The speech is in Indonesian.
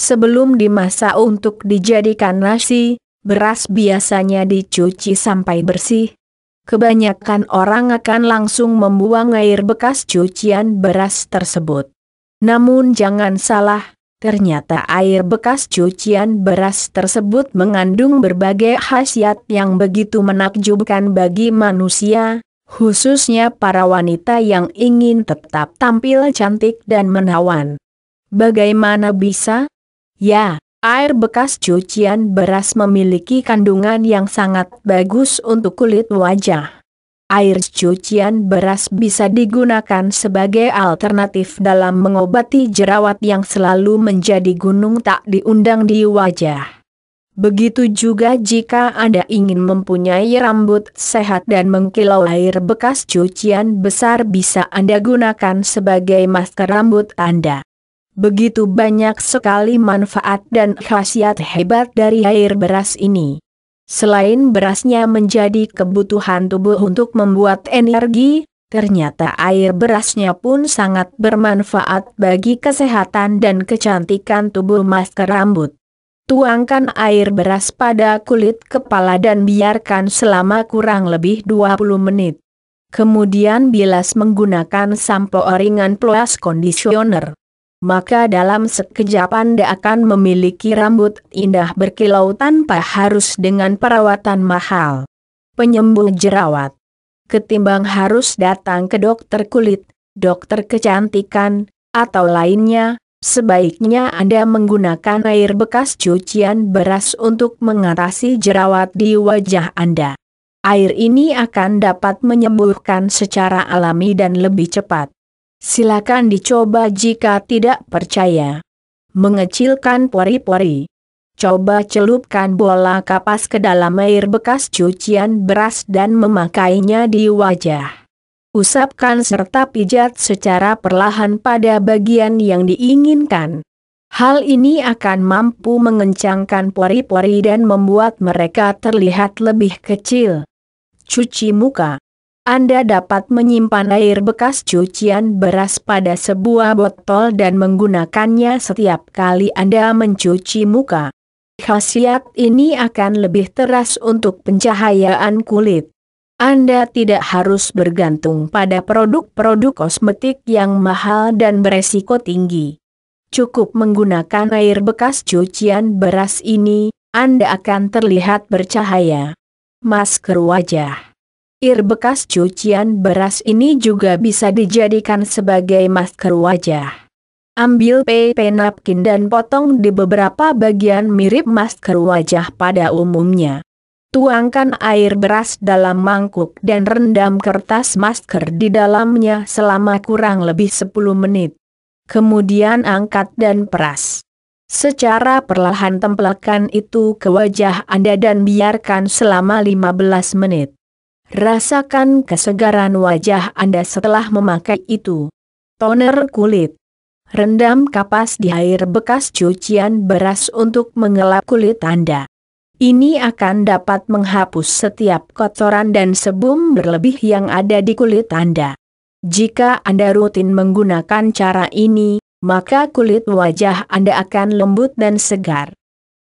Sebelum dimasak untuk dijadikan nasi, beras biasanya dicuci sampai bersih. Kebanyakan orang akan langsung membuang air bekas cucian beras tersebut. Namun jangan salah, Ternyata air bekas cucian beras tersebut mengandung berbagai khasiat yang begitu menakjubkan bagi manusia, khususnya para wanita yang ingin tetap tampil cantik dan menawan. Bagaimana bisa? Ya, air bekas cucian beras memiliki kandungan yang sangat bagus untuk kulit wajah. Air cucian beras bisa digunakan sebagai alternatif dalam mengobati jerawat yang selalu menjadi gunung tak diundang di wajah. Begitu juga jika Anda ingin mempunyai rambut sehat dan mengkilau air bekas cucian besar bisa Anda gunakan sebagai masker rambut Anda. Begitu banyak sekali manfaat dan khasiat hebat dari air beras ini. Selain berasnya menjadi kebutuhan tubuh untuk membuat energi, ternyata air berasnya pun sangat bermanfaat bagi kesehatan dan kecantikan tubuh masker rambut. Tuangkan air beras pada kulit kepala dan biarkan selama kurang lebih 20 menit. Kemudian bilas menggunakan sampo ringan plus conditioner maka dalam sekejap Anda akan memiliki rambut indah berkilau tanpa harus dengan perawatan mahal. Penyembuh jerawat. Ketimbang harus datang ke dokter kulit, dokter kecantikan, atau lainnya, sebaiknya Anda menggunakan air bekas cucian beras untuk mengatasi jerawat di wajah Anda. Air ini akan dapat menyembuhkan secara alami dan lebih cepat. Silakan dicoba jika tidak percaya. Mengecilkan pori-pori. Coba celupkan bola kapas ke dalam air bekas cucian beras dan memakainya di wajah. Usapkan serta pijat secara perlahan pada bagian yang diinginkan. Hal ini akan mampu mengencangkan pori-pori dan membuat mereka terlihat lebih kecil. Cuci muka anda dapat menyimpan air bekas cucian beras pada sebuah botol dan menggunakannya setiap kali Anda mencuci muka. Khasiat ini akan lebih teras untuk pencahayaan kulit. Anda tidak harus bergantung pada produk-produk kosmetik yang mahal dan beresiko tinggi. Cukup menggunakan air bekas cucian beras ini, Anda akan terlihat bercahaya. Masker wajah Air bekas cucian beras ini juga bisa dijadikan sebagai masker wajah. Ambil PP napkin dan potong di beberapa bagian mirip masker wajah pada umumnya. Tuangkan air beras dalam mangkuk dan rendam kertas masker di dalamnya selama kurang lebih 10 menit. Kemudian angkat dan peras. Secara perlahan tempelkan itu ke wajah Anda dan biarkan selama 15 menit. Rasakan kesegaran wajah Anda setelah memakai itu. Toner kulit. Rendam kapas di air bekas cucian beras untuk mengelap kulit Anda. Ini akan dapat menghapus setiap kotoran dan sebum berlebih yang ada di kulit Anda. Jika Anda rutin menggunakan cara ini, maka kulit wajah Anda akan lembut dan segar.